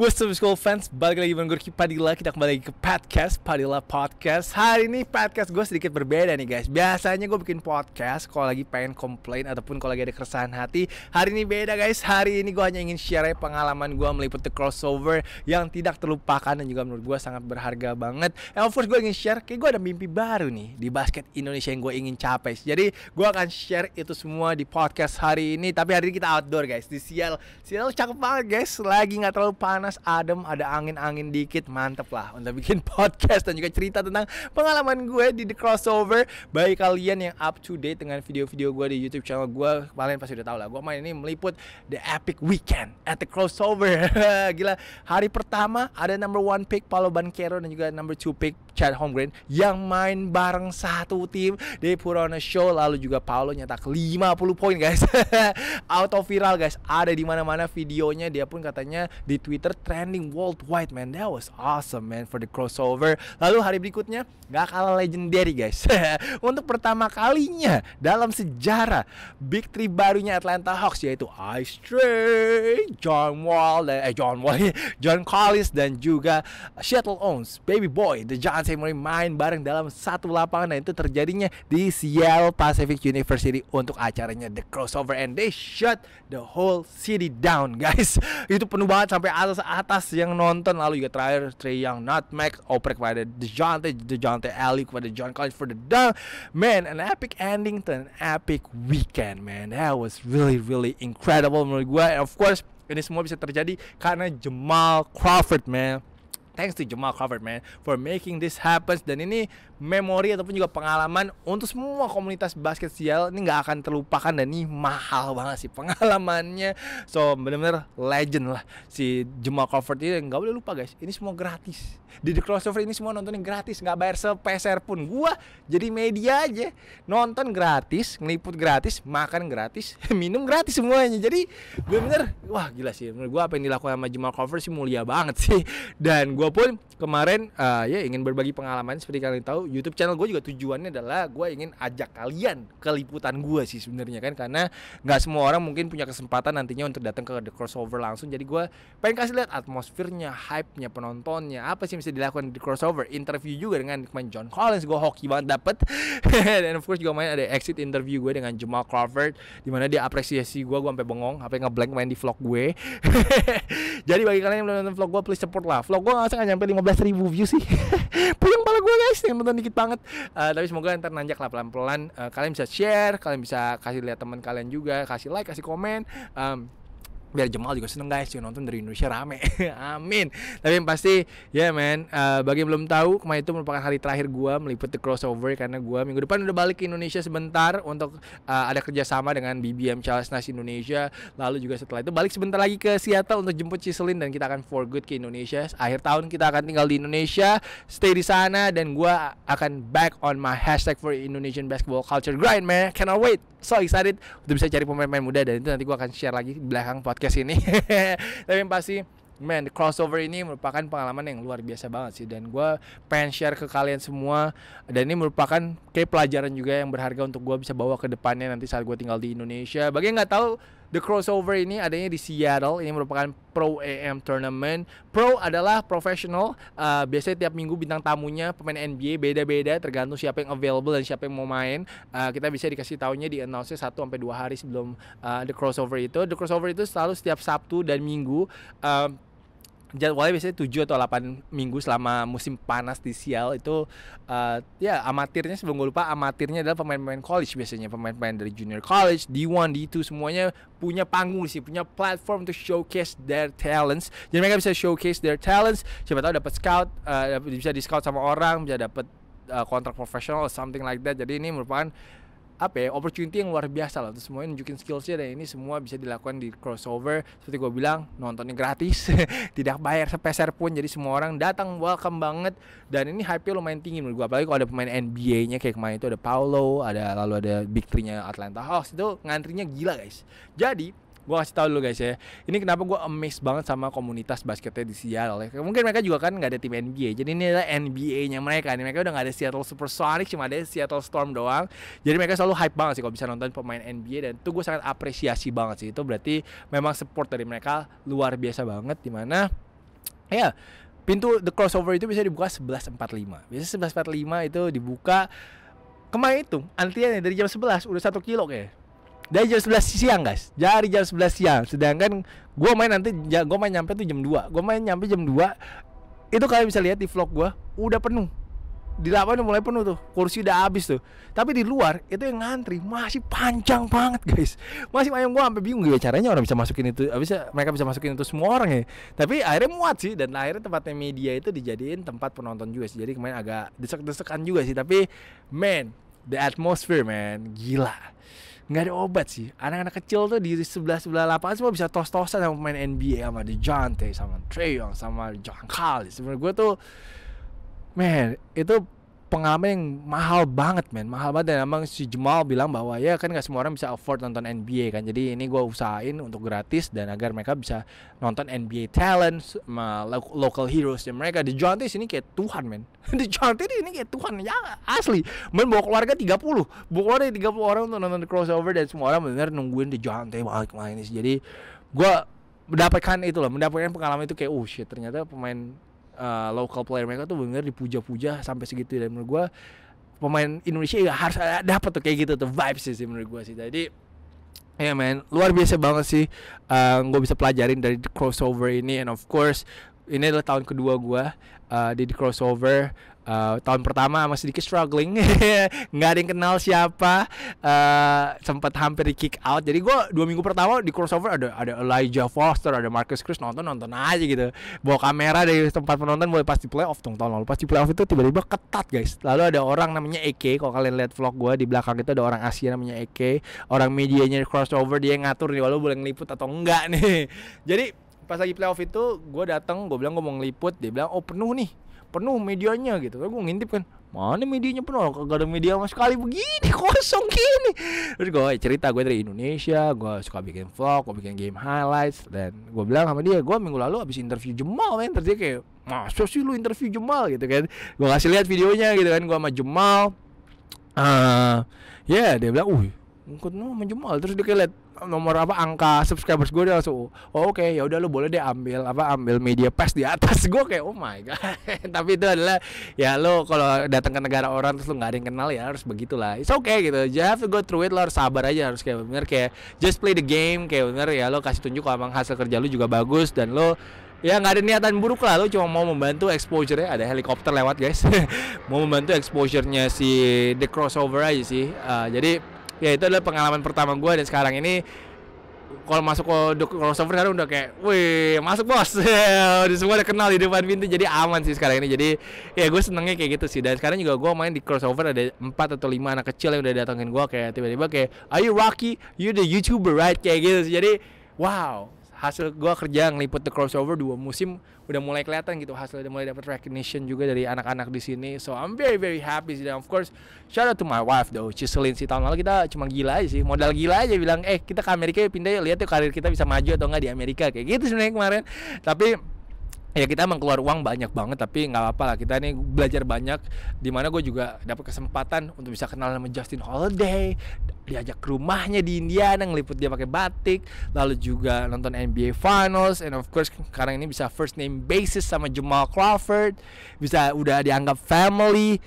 What's up school fans, balik lagi dengan gue Padilla Kita kembali lagi ke podcast, Padilla Podcast Hari ini podcast gue sedikit berbeda nih guys Biasanya gue bikin podcast kalau lagi pengen komplain Ataupun kalau lagi ada keresahan hati Hari ini beda guys, hari ini gue hanya ingin share pengalaman gue meliput the crossover Yang tidak terlupakan dan juga menurut gue sangat berharga banget And of course gue ingin share, kayak gue ada mimpi baru nih Di basket Indonesia yang gue ingin capai Jadi gue akan share itu semua di podcast hari ini Tapi hari ini kita outdoor guys, di Sial Sial cakep banget guys, lagi gak terlalu panas panas, adem, ada angin-angin dikit, mantep lah untuk bikin podcast dan juga cerita tentang pengalaman gue di The Crossover. Baik kalian yang up to date dengan video-video gue di YouTube channel gue, kalian pasti udah tau lah. Gue main ini meliput The Epic Weekend at The Crossover. Gila, hari pertama ada number one pick Paulo Banquero dan juga number two pick Chad Holmgren yang main bareng satu tim di Purana Show. Lalu juga Paulo nyetak 50 poin guys. Auto viral guys, ada di mana-mana videonya. Dia pun katanya di Twitter trending worldwide man that was awesome man for the crossover lalu hari berikutnya nggak kalah legendary guys untuk pertama kalinya dalam sejarah big three barunya Atlanta Hawks yaitu Ice Trey John Wall dan eh John Wall John Collins dan juga Seattle Owens Baby Boy The John Samurai main bareng dalam satu lapangan dan nah, itu terjadinya di Seattle Pacific University untuk acaranya The Crossover and they shut the whole city down guys itu penuh banget sampai atas atas yang nonton lalu juga terakhir Trey Young, not Max, oprek pada Dejounte, Dejounte Alley kepada John Collins for the dunk. Man, an epic ending to an epic weekend, man. That was really really incredible menurut gue. And of course, ini semua bisa terjadi karena Jamal Crawford, man thanks to Jamal Crawford man for making this happens dan ini memori ataupun juga pengalaman untuk semua komunitas basket sial ini nggak akan terlupakan dan ini mahal banget sih pengalamannya so bener-bener legend lah si Jamal Crawford ini nggak boleh lupa guys ini semua gratis di The Crossover ini semua nontonnya gratis nggak bayar sepeser pun gua jadi media aja nonton gratis ngeliput gratis makan gratis minum gratis semuanya jadi bener-bener wah gila sih menurut gua apa yang dilakukan sama Jamal Crawford sih mulia banget sih dan gua walaupun kemarin uh, ya ingin berbagi pengalaman seperti kalian tahu YouTube channel gue juga tujuannya adalah gue ingin ajak kalian ke liputan gue sih sebenarnya kan karena nggak semua orang mungkin punya kesempatan nantinya untuk datang ke the crossover langsung jadi gue pengen kasih lihat atmosfernya hype-nya penontonnya apa sih yang bisa dilakukan di crossover interview juga dengan kemarin John Collins gue hoki banget dapet dan of course juga main ada exit interview gue dengan Jamal Crawford dimana dia apresiasi gue gue sampai bengong sampai ngeblank main di vlog gue jadi bagi kalian yang belum nonton vlog gue please support lah vlog gue masa nggak nyampe 15 ribu views sih puyeng pala gue guys yang nonton dikit banget uh, tapi semoga ntar nanjak lah pelan-pelan uh, kalian bisa share kalian bisa kasih lihat teman kalian juga kasih like kasih komen um, biar Jamal juga seneng guys yang nonton dari Indonesia rame amin tapi yang pasti ya yeah, eh, man uh, bagi yang belum tahu kemarin itu merupakan hari terakhir gue meliput the crossover karena gue minggu depan udah balik ke Indonesia sebentar untuk uh, ada kerjasama dengan BBM Charles Nas Indonesia lalu juga setelah itu balik sebentar lagi ke Seattle untuk jemput Ciselin dan kita akan for good ke Indonesia akhir tahun kita akan tinggal di Indonesia stay di sana dan gue akan back on my hashtag for Indonesian basketball culture grind man cannot wait so excited untuk bisa cari pemain-pemain muda dan itu nanti gue akan share lagi di belakang podcast podcast ini tapi yang pasti man crossover ini merupakan pengalaman yang luar biasa banget sih dan gue pengen share ke kalian semua dan ini merupakan kayak pelajaran juga yang berharga untuk gue bisa bawa ke depannya nanti saat gue tinggal di Indonesia bagi yang nggak tahu The crossover ini adanya di Seattle. Ini merupakan Pro AM Tournament. Pro adalah profesional. Uh, biasanya tiap minggu bintang tamunya pemain NBA beda-beda tergantung siapa yang available dan siapa yang mau main. Uh, kita bisa dikasih tahunya di announce satu sampai dua hari sebelum uh, the crossover itu. The crossover itu selalu setiap Sabtu dan Minggu. Uh, jadwalnya biasanya 7 atau 8 minggu selama musim panas di Sial itu uh, ya amatirnya sebelum gue lupa amatirnya adalah pemain-pemain college biasanya pemain-pemain dari junior college D1 D2 semuanya punya panggung sih punya platform untuk showcase their talents jadi mereka bisa showcase their talents siapa tahu dapat scout uh, bisa di scout sama orang bisa dapat uh, kontrak profesional something like that jadi ini merupakan apa ya opportunity yang luar biasa lah terus semuanya nunjukin skillsnya dan ini semua bisa dilakukan di crossover seperti gue bilang nontonnya gratis tidak bayar sepeser pun jadi semua orang datang welcome banget dan ini hype nya lumayan tinggi menurut gue apalagi kalau ada pemain NBA nya kayak kemarin itu ada Paolo, ada lalu ada big three nya Atlanta Hawks itu ngantrinya gila guys jadi gue kasih tau dulu guys ya ini kenapa gue amazed banget sama komunitas basketnya di Seattle ya. mungkin mereka juga kan nggak ada tim NBA jadi ini adalah NBA nya mereka nih mereka udah nggak ada Seattle Supersonics cuma ada Seattle Storm doang jadi mereka selalu hype banget sih kalau bisa nonton pemain NBA dan itu gue sangat apresiasi banget sih itu berarti memang support dari mereka luar biasa banget dimana ya pintu the crossover itu bisa dibuka 11.45 biasanya 11.45 itu dibuka kemarin itu antriannya dari jam 11 udah satu kilo kayak dari jam 11 siang guys dari jam 11 siang sedangkan gue main nanti gue main nyampe tuh jam 2 gue main nyampe jam 2 itu kalian bisa lihat di vlog gue udah penuh di lapangan mulai penuh tuh kursi udah habis tuh tapi di luar itu yang ngantri masih panjang banget guys masih ayam gue sampai bingung gimana caranya orang bisa masukin itu bisa mereka bisa masukin itu semua orang ya tapi akhirnya muat sih dan akhirnya tempatnya media itu dijadiin tempat penonton juga sih jadi kemarin agak desek-desekan juga sih tapi man the atmosphere man gila nggak ada obat sih anak-anak kecil tuh di sebelah sebelah lapangan semua bisa tos-tosan sama pemain NBA sama Jante sama Trey Young sama John Collins sebenarnya gue tuh man itu pengalaman yang mahal banget men mahal banget dan emang si Jamal bilang bahwa ya kan nggak semua orang bisa afford nonton NBA kan jadi ini gue usahain untuk gratis dan agar mereka bisa nonton NBA talent local heroes dan mereka di Jonte sini kayak Tuhan men di Jonte ini kayak Tuhan ya asli men bawa keluarga 30 bawa keluarga 30 orang untuk nonton crossover dan semua orang benar nungguin di Jonte balik main jadi gue mendapatkan itu loh mendapatkan pengalaman itu kayak oh shit ternyata pemain uh, local player mereka tuh bener dipuja-puja sampai segitu dan menurut gue pemain Indonesia ya harus dapat tuh kayak gitu tuh vibes sih menurut gue sih jadi Ya yeah, man, luar biasa banget sih uh, eh, gue bisa pelajarin dari crossover ini and of course ini adalah tahun kedua gue uh, di crossover Uh, tahun pertama masih sedikit struggling nggak ada yang kenal siapa uh, eh, sempat hampir di kick out jadi gue dua minggu pertama di crossover ada ada Elijah Foster ada Marcus Chris nonton nonton aja gitu bawa kamera dari tempat penonton boleh pasti playoff tuh, tahun lalu pasti playoff itu tiba-tiba ketat guys lalu ada orang namanya Eke kalau kalian lihat vlog gue di belakang itu ada orang Asia namanya Eke orang medianya crossover dia yang ngatur nih walau boleh ngeliput atau enggak nih jadi pas lagi playoff itu gue datang gue bilang gue mau ngeliput dia bilang oh penuh nih penuh medianya gitu kan gue ngintip kan mana medianya penuh kagak ada media sama sekali begini kosong gini terus gue cerita gue dari Indonesia gue suka bikin vlog gue bikin game highlights dan gue bilang sama dia gue minggu lalu abis interview Jemal men terus dia kayak masa sih lu interview Jemal gitu kan gue kasih lihat videonya gitu kan gue sama Jemal uh, ya yeah, dia bilang uh ngikut no, nah, menjemal terus dia lihat nomor apa angka subscribers gue dia langsung oh oke okay, ya udah lu boleh deh ambil apa ambil media pass di atas gue kayak oh my god tapi itu adalah ya lo kalau datang ke negara orang terus lu nggak ada yang kenal ya harus begitulah it's okay gitu you have to go through it lo harus sabar aja harus kayak bener kayak just play the game kayak bener ya lo kasih tunjuk kalau emang hasil kerja lu juga bagus dan lo ya nggak ada niatan buruk lah lo cuma mau membantu exposure ada helikopter lewat guys mau membantu exposure-nya si the crossover aja sih uh, jadi ya itu adalah pengalaman pertama gue dan sekarang ini kalau masuk ke crossover sekarang udah kayak, wih masuk bos, ya, udah semua udah kenal di depan pintu jadi aman sih sekarang ini. Jadi ya gue senengnya kayak gitu sih. Dan sekarang juga gue main di crossover ada empat atau lima anak kecil yang udah datangin gue kayak tiba-tiba kayak, are you Rocky? You the YouTuber right? Kayak gitu sih. Jadi wow hasil gue kerja ngeliput the crossover dua musim udah mulai kelihatan gitu hasilnya udah mulai dapat recognition juga dari anak-anak di sini so I'm very very happy sih dan of course shout out to my wife though Chiselin sih tahun lalu kita cuma gila aja sih modal gila aja bilang eh kita ke Amerika ya pindah ya lihat tuh karir kita bisa maju atau enggak di Amerika kayak gitu sebenarnya kemarin tapi ya kita emang keluar uang banyak banget tapi nggak apa-apa lah kita ini belajar banyak di mana gue juga dapat kesempatan untuk bisa kenal sama Justin Holiday diajak ke rumahnya di Indiana ngeliput dia pakai batik lalu juga nonton NBA Finals and of course sekarang ini bisa first name basis sama Jamal Crawford bisa udah dianggap family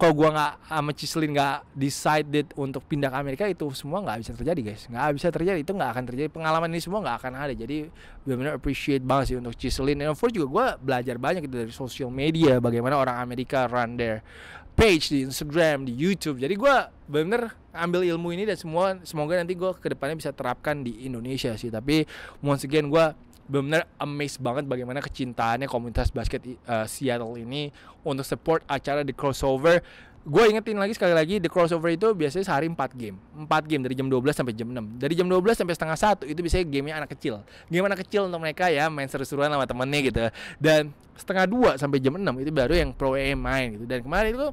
kalau gue nggak sama Cislin nggak decided untuk pindah ke Amerika itu semua nggak bisa terjadi guys nggak bisa terjadi itu nggak akan terjadi pengalaman ini semua nggak akan ada jadi benar-benar appreciate banget sih untuk Cislin dan of course juga gue belajar banyak gitu dari social media bagaimana orang Amerika run their page di Instagram di YouTube jadi gue bener ambil ilmu ini dan semua semoga nanti gue kedepannya bisa terapkan di Indonesia sih tapi once again gue benar-benar amazed banget bagaimana kecintaannya komunitas basket uh, Seattle ini untuk support acara The Crossover. Gue ingetin lagi sekali lagi The Crossover itu biasanya sehari 4 game 4 game dari jam 12 sampai jam 6 Dari jam 12 sampai setengah satu itu biasanya gamenya anak kecil Game anak kecil untuk mereka ya main seru-seruan sama temennya gitu Dan setengah dua sampai jam 6 itu baru yang pro AM main gitu Dan kemarin itu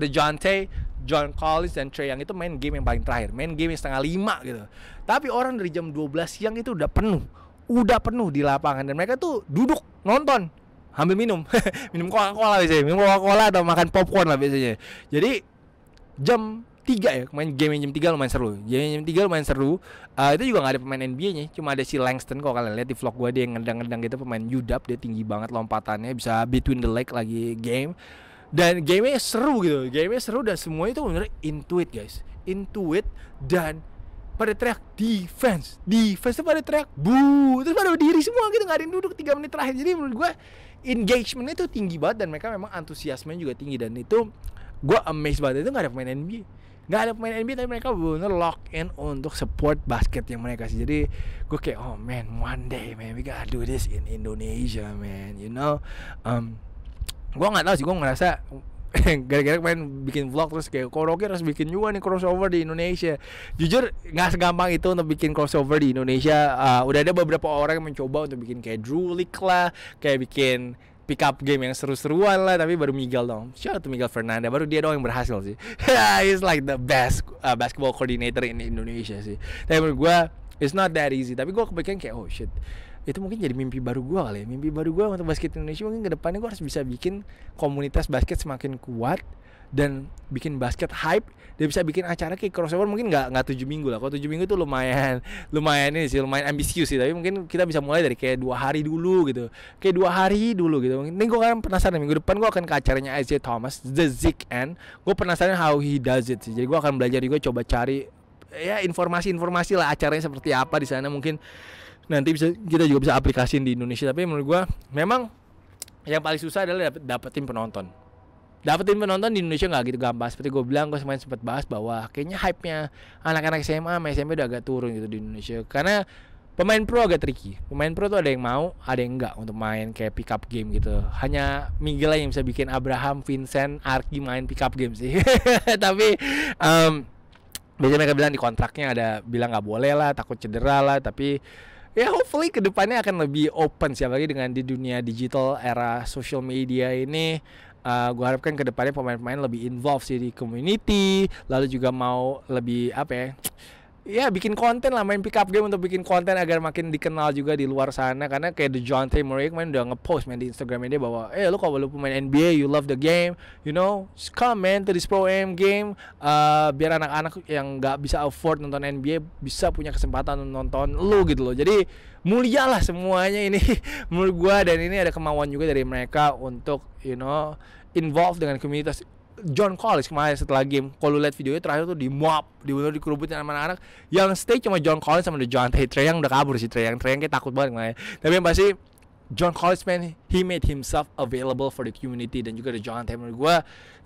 The John Tay, John Collins dan Trey Young itu main game yang paling terakhir, main game yang setengah lima gitu. Tapi orang dari jam 12 siang itu udah penuh udah penuh di lapangan dan mereka tuh duduk nonton hampir minum minum coca cola biasanya minum coca cola atau makan popcorn lah biasanya jadi jam tiga ya main game yang jam 3 lumayan seru game yang jam 3 lumayan seru uh, itu juga gak ada pemain NBA nya cuma ada si Langston kalau kalian lihat di vlog gue dia yang ngedang-ngedang gitu pemain Yudap dia tinggi banget lompatannya bisa between the leg lagi game dan game gamenya seru gitu game gamenya seru dan semuanya itu bener intuit guys intuit dan pada teriak defense defense pada teriak bu terus pada berdiri semua gitu nggak ada yang duduk tiga menit terakhir jadi menurut gue engagementnya itu tinggi banget dan mereka memang antusiasmenya juga tinggi dan itu gue amazed banget itu nggak ada pemain NBA nggak ada pemain NBA tapi mereka benar-benar lock in untuk support basket yang mereka sih jadi gue kayak oh man one day man we gotta do this in Indonesia man you know um, gue nggak tahu sih gue ngerasa gara-gara main bikin vlog terus kayak koroki harus bikin juga nih crossover di Indonesia jujur nggak segampang itu untuk bikin crossover di Indonesia uh, udah ada beberapa orang yang mencoba untuk bikin kayak drulik lah kayak bikin pick up game yang seru-seruan lah tapi baru Miguel dong shout out to Miguel Fernanda baru dia doang yang berhasil sih he's like the best uh, basketball coordinator in Indonesia sih tapi menurut gue it's not that easy tapi gue kepikiran kayak oh shit itu mungkin jadi mimpi baru gue kali ya mimpi baru gue untuk basket Indonesia mungkin ke depannya gue harus bisa bikin komunitas basket semakin kuat dan bikin basket hype dia bisa bikin acara kayak crossover mungkin nggak nggak tujuh minggu lah kalau tujuh minggu tuh lumayan lumayan ini sih lumayan ambisius sih tapi mungkin kita bisa mulai dari kayak dua hari dulu gitu kayak dua hari dulu gitu ini gue kan penasaran minggu depan gue akan ke acaranya Isaiah Thomas The Zik and gue penasaran how he does it sih jadi gue akan belajar juga coba cari ya informasi-informasi lah acaranya seperti apa di sana mungkin nanti bisa kita juga bisa aplikasiin di Indonesia tapi menurut gua memang yang paling susah adalah dapet, dapetin penonton dapetin penonton di Indonesia nggak gitu gampang seperti gue bilang gue semuanya sempat bahas bahwa kayaknya hype nya anak-anak SMA sama SMP udah agak turun gitu di Indonesia karena pemain pro agak tricky pemain pro tuh ada yang mau ada yang enggak untuk main kayak pickup game gitu hanya Miguel yang bisa bikin Abraham Vincent Arki main pickup up game sih tapi um, biasanya mereka bilang di kontraknya ada bilang nggak boleh lah takut cedera lah tapi ya hopefully kedepannya akan lebih open sih apalagi dengan di dunia digital era social media ini uh, eh, gue harapkan kedepannya pemain-pemain lebih involved sih di community lalu juga mau lebih apa ya ya bikin konten lah main pick up game untuk bikin konten agar makin dikenal juga di luar sana karena kayak The John T. Murray main udah ngepost main di Instagram dia bahwa eh lu kalau lu pemain NBA you love the game you know come man to this pro am game uh, biar anak-anak yang nggak bisa afford nonton NBA bisa punya kesempatan nonton lu gitu loh jadi mulia lah semuanya ini menurut gua dan ini ada kemauan juga dari mereka untuk you know involved dengan komunitas John Collins kemarin setelah game kalau lihat videonya terakhir tuh di mob di bener dikerubutin sama anak-anak yang stay cuma John Collins sama John Trey yang udah kabur sih Trey yang Trey yang kayak takut banget kemarin tapi yang pasti John Collins man he made himself available for the community dan juga the John Taylor gue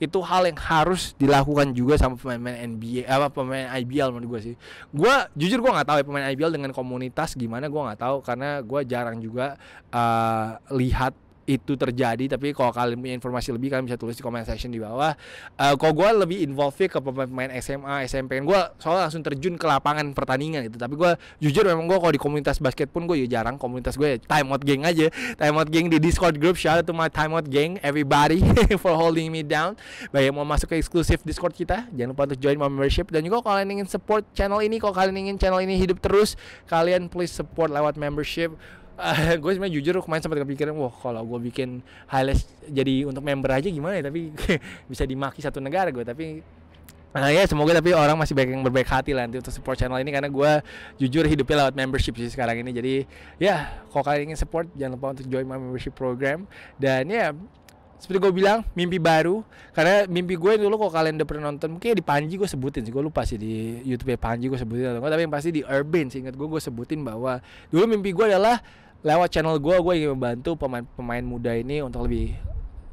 itu hal yang harus dilakukan juga sama pemain-pemain NBA apa pemain IBL menurut gue sih gue jujur gue nggak tahu ya pemain IBL dengan komunitas gimana gue nggak tahu karena gue jarang juga uh, lihat itu terjadi tapi kalau kalian punya informasi lebih kalian bisa tulis di comment section di bawah uh, kalau gue lebih involve ke pemain SMA SMP kan gue soalnya langsung terjun ke lapangan pertandingan gitu tapi gue jujur memang gue kalau di komunitas basket pun gue ya jarang komunitas gue ya time out gang aja time out gang di discord group shout out to my time out gang everybody for holding me down baik mau masuk ke eksklusif discord kita jangan lupa untuk join my membership dan juga kalau kalian ingin support channel ini kalau kalian ingin channel ini hidup terus kalian please support lewat membership uh, gue sebenarnya jujur kemarin sempat kepikiran wah kalau gue bikin highlight jadi untuk member aja gimana ya tapi bisa dimaki satu negara gue tapi Nah ya semoga tapi orang masih baik yang berbaik hati lah nanti untuk support channel ini karena gue jujur hidupnya lewat membership sih sekarang ini jadi ya kalau kalian ingin support jangan lupa untuk join my membership program dan ya seperti gue bilang mimpi baru karena mimpi gue dulu kalau kalian udah pernah nonton mungkin ya di Panji gue sebutin sih gue lupa sih di YouTube Panji gue sebutin atau enggak tapi yang pasti di Urban sih gue gue sebutin bahwa dulu mimpi gue adalah lewat channel gue gue ingin membantu pemain-pemain muda ini untuk lebih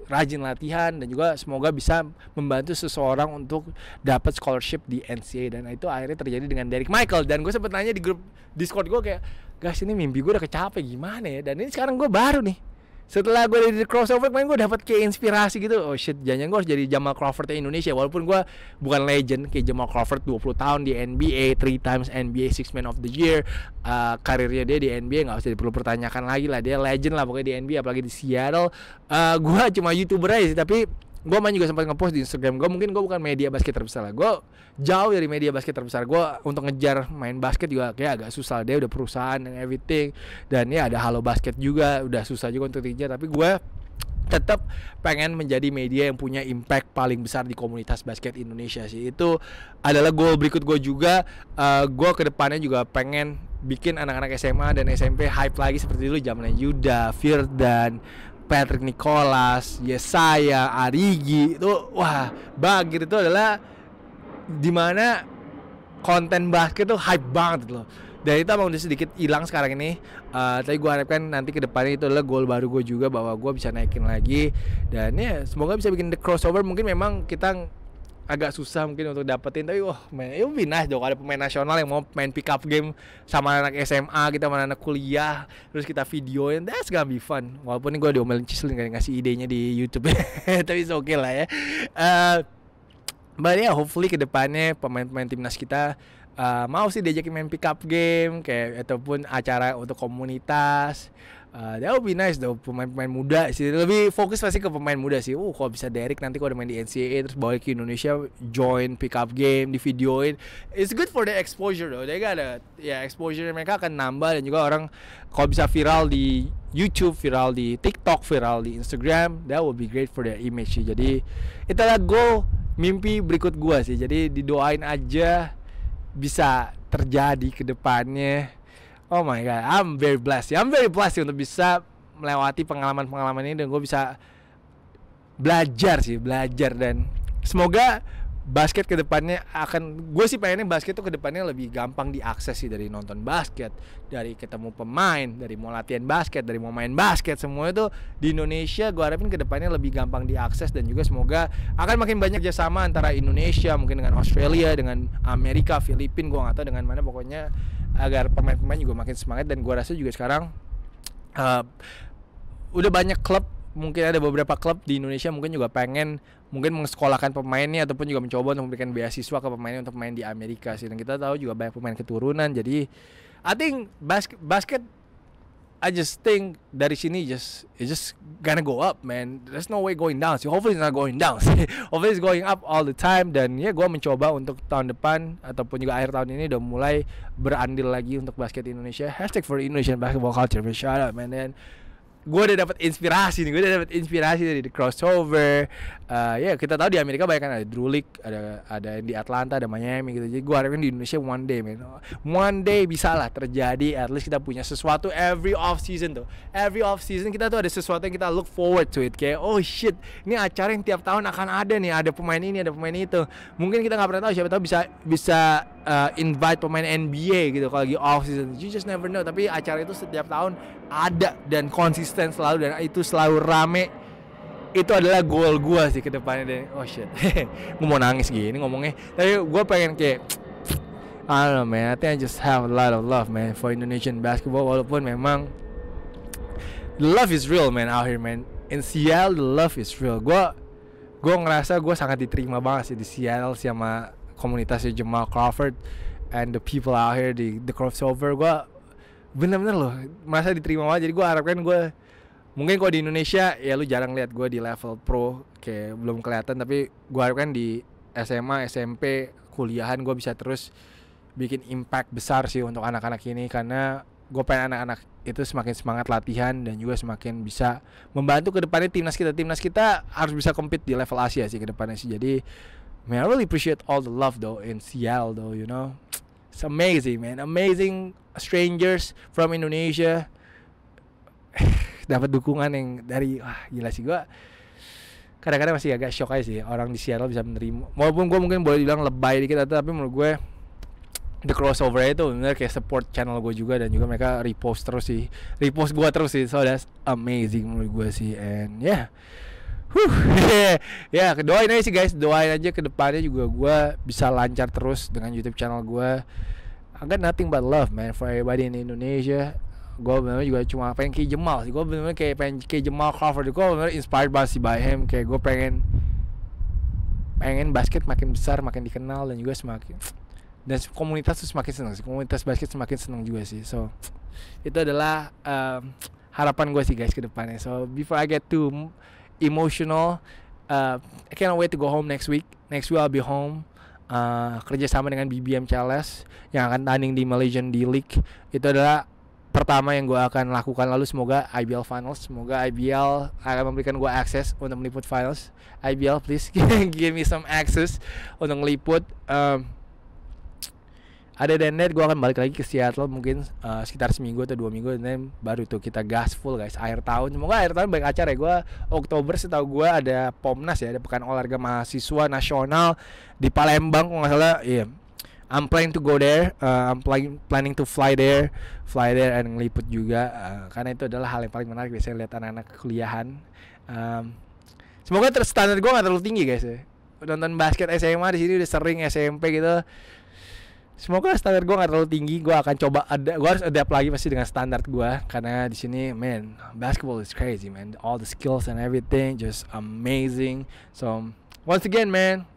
rajin latihan dan juga semoga bisa membantu seseorang untuk dapat scholarship di NCAA dan itu akhirnya terjadi dengan Derek Michael dan gue sempet nanya di grup Discord gue kayak guys ini mimpi gue udah kecapek gimana ya dan ini sekarang gue baru nih setelah gue dari crossover kemarin gue dapet kayak inspirasi gitu oh shit jangan gue harus jadi Jamal Crawford Indonesia walaupun gue bukan legend kayak Jamal Crawford 20 tahun di NBA three times NBA Six Man of the Year uh, karirnya dia di NBA nggak usah perlu pertanyakan lagi lah dia legend lah pokoknya di NBA apalagi di Seattle uh, gue cuma youtuber aja sih tapi gue main juga sempat ngepost di Instagram gue mungkin gue bukan media basket terbesar lah gue jauh dari media basket terbesar gue untuk ngejar main basket juga kayak agak susah dia udah perusahaan dan everything dan ya ada halo basket juga udah susah juga untuk dikejar tapi gue tetap pengen menjadi media yang punya impact paling besar di komunitas basket Indonesia sih itu adalah goal berikut gue juga uh, eh, gue kedepannya juga pengen bikin anak-anak SMA dan SMP hype lagi seperti dulu zamannya Yuda, Fir dan Patrick Nicholas, Yesaya, Arigi itu wah Bagir itu adalah dimana konten basket itu hype banget gitu loh dan itu emang udah sedikit hilang sekarang ini uh, tapi gue harapkan nanti ke depannya itu adalah gol baru gue juga bahwa gue bisa naikin lagi dan ya semoga bisa bikin the crossover mungkin memang kita agak susah mungkin untuk dapetin tapi wah main itu ya binah dong ada pemain nasional yang mau main pick up game sama anak SMA kita mana anak kuliah terus kita videoin that's gonna be fun walaupun ini gue diomelin Cislin kan ngasih idenya di YouTube tapi oke okay lah ya uh, but yeah hopefully kedepannya pemain-pemain timnas kita uh, mau sih diajakin main pick up game kayak ataupun acara untuk komunitas Uh, that would be nice though pemain-pemain muda sih lebih fokus pasti ke pemain muda sih. Uh kalau bisa Derek nanti kalau udah main di NCAA terus balik ke Indonesia join pick up game di videoin. It's good for the exposure though. They gotta ya yeah, exposure mereka akan nambah dan juga orang kalau bisa viral di YouTube, viral di TikTok, viral di Instagram, that would be great for their image sih. Jadi itu adalah goal mimpi berikut gua sih. Jadi didoain aja bisa terjadi ke depannya oh my god I'm very blessed I'm very blessed untuk bisa melewati pengalaman-pengalaman ini dan gue bisa belajar sih belajar dan semoga basket kedepannya akan gue sih pengennya basket tuh kedepannya lebih gampang diakses sih dari nonton basket dari ketemu pemain dari mau latihan basket dari mau main basket semua itu di Indonesia gue harapin kedepannya lebih gampang diakses dan juga semoga akan makin banyak kerjasama antara Indonesia mungkin dengan Australia dengan Amerika Filipina gue nggak tahu dengan mana pokoknya agar pemain-pemain juga makin semangat dan gue rasa juga sekarang uh, udah banyak klub mungkin ada beberapa klub di Indonesia mungkin juga pengen mungkin mensekolahkan pemainnya ataupun juga mencoba untuk memberikan beasiswa ke pemainnya untuk main di Amerika sih dan kita tahu juga banyak pemain keturunan jadi I think basket basket I just think dari sini just it just gonna go up, man. There's no way going down. So hopefully it's not going down. hopefully it's going up all the time. Dan ya gue mencoba untuk tahun depan ataupun juga akhir tahun ini udah mulai berandil lagi untuk basket Indonesia. Hashtag for Indonesian basketball culture. But shout out, man. And gue udah dapat inspirasi nih gue udah dapat inspirasi dari the crossover uh, ya yeah, kita tahu di Amerika banyak kan ada Drulik, ada ada di Atlanta ada Miami gitu jadi gue harapin di Indonesia one day man one day bisa lah terjadi at least kita punya sesuatu every off season tuh every off season kita tuh ada sesuatu yang kita look forward to it kayak oh shit ini acara yang tiap tahun akan ada nih ada pemain ini ada pemain itu mungkin kita nggak pernah tahu siapa tahu bisa bisa uh, invite pemain NBA gitu kalau lagi off season. You just never know. Tapi acara itu setiap tahun ada dan konsisten selalu dan itu selalu rame. Itu adalah goal gue sih ke depannya dan oh shit. gue mau nangis gini ngomongnya. Tapi gue pengen kayak I don't know man, I think I just have a lot of love man for Indonesian basketball walaupun memang the love is real man out here man. In Seattle the love is real. Gue gue ngerasa gue sangat diterima banget sih di Seattle sama komunitasnya Jamal Crawford and the people out here di the crossover gue bener-bener loh merasa diterima banget jadi gue harapkan gue mungkin kalau di Indonesia ya lu jarang lihat gue di level pro kayak belum kelihatan tapi gue harapkan di SMA SMP kuliahan gue bisa terus bikin impact besar sih untuk anak-anak ini karena gue pengen anak-anak itu semakin semangat latihan dan juga semakin bisa membantu ke depannya timnas kita timnas kita harus bisa compete di level Asia sih ke depannya sih jadi Man, I really appreciate all the love though in Seattle though, you know. It's amazing, man. Amazing strangers from Indonesia. Dapat dukungan yang dari wah gila sih gua. Kadang-kadang masih agak shock aja sih orang di Seattle bisa menerima. Walaupun gua mungkin boleh bilang lebay dikit atau tapi menurut gue the crossover itu benar kayak support channel gue juga dan juga mereka repost terus sih repost gua terus sih so that's amazing menurut gue sih and yeah Huh, ya doain aja sih guys, doain aja ke depannya juga gue bisa lancar terus dengan YouTube channel gue. Agak nothing but love man for everybody in Indonesia. Gue bener, bener juga cuma pengen kayak Jemal sih. Gue bener, bener kayak pengen kayak Jemal cover Gue bener, bener inspired banget sih by him. Kayak gue pengen pengen basket makin besar, makin dikenal dan juga semakin dan komunitas tuh semakin senang sih. Komunitas basket semakin senang juga sih. So itu adalah um, harapan gue sih guys ke depannya. So before I get to emotional. Uh, I cannot wait to go home next week. Next week I'll be home. Uh, kerjasama dengan BBM Charles yang akan tanding di Malaysian D League itu adalah pertama yang gue akan lakukan lalu semoga IBL Finals semoga IBL akan memberikan gue akses untuk meliput finals IBL please give me some access untuk meliput um, ada dan gue akan balik lagi ke Seattle mungkin uh, sekitar seminggu atau dua minggu dan baru itu kita gas full guys akhir tahun semoga akhir tahun baik acara ya gue Oktober setahu gue ada Pomnas ya ada pekan olahraga mahasiswa nasional di Palembang kalau nggak salah iya yeah. I'm planning to go there. Uh, I'm planning planning to fly there, fly there and ngeliput juga uh, karena itu adalah hal yang paling menarik biasanya lihat anak-anak kuliahan. Um, semoga terstandar gue gak terlalu tinggi guys ya. Nonton basket SMA di sini udah sering SMP gitu Semoga standar gue gak terlalu tinggi. Gue akan coba ada, gue harus adapt lagi pasti dengan standar gue karena di sini, man, basketball is crazy, man. All the skills and everything just amazing. So once again, man,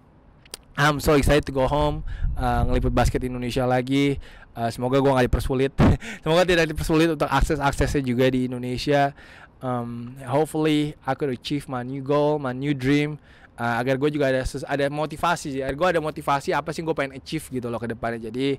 I'm so excited to go home uh, ngeliput basket Indonesia lagi. Uh, semoga gue nggak dipersulit. semoga tidak dipersulit untuk akses aksesnya juga di Indonesia. Um, hopefully, I could achieve my new goal, my new dream uh, agar gue juga ada ada motivasi sih agar gue ada motivasi apa sih gue pengen achieve gitu loh ke depannya jadi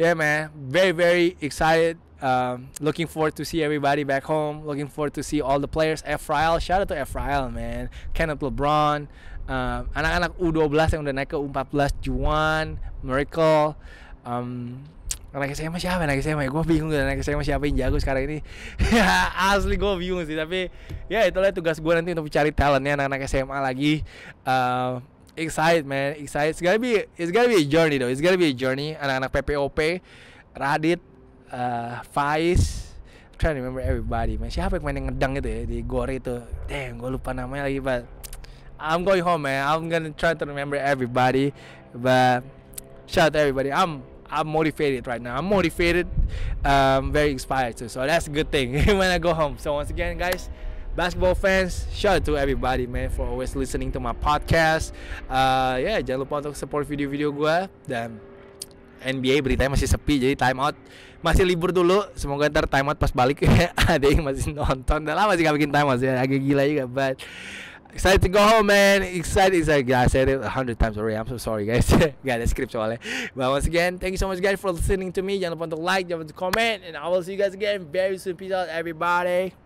yeah man very very excited um, looking forward to see everybody back home looking forward to see all the players Efrail shout out to Efrail man Kenneth LeBron um, anak-anak U12 yang udah naik ke U14 Juan Miracle um, anak SMA siapa anak SMA gue bingung anak SMA siapa yang jago sekarang ini asli gue bingung sih tapi ya itulah tugas gue nanti untuk cari talentnya anak-anak SMA lagi uh, eh, excited man excited it's gonna be it's gonna be a journey though it's gonna be a journey anak-anak PPOP Radit uh, Faiz I'm trying to remember everybody man siapa yang main yang ngedang itu ya di gore itu damn gue lupa namanya lagi but I'm going home man I'm gonna try to remember everybody but shout out to everybody I'm I'm motivated right now. I'm motivated, um, very inspired too. So that's a good thing when I go home. So once again, guys, basketball fans, shout out to everybody man for always listening to my podcast. Uh, yeah, jangan lupa untuk support video-video gue dan NBA beritanya masih sepi jadi time out masih libur dulu semoga ntar time out pas balik ada yang masih nonton dan lama sih gak bikin time out ya agak gila juga but Excited to go home, man. Excited. It's like yeah, I said it a hundred times already. I'm so sorry, guys. yeah, the script soalnya. But once again, thank you so much, guys, for listening to me. Jangan lupa untuk like, jangan lupa untuk comment, and I will see you guys again very soon. Peace out, everybody.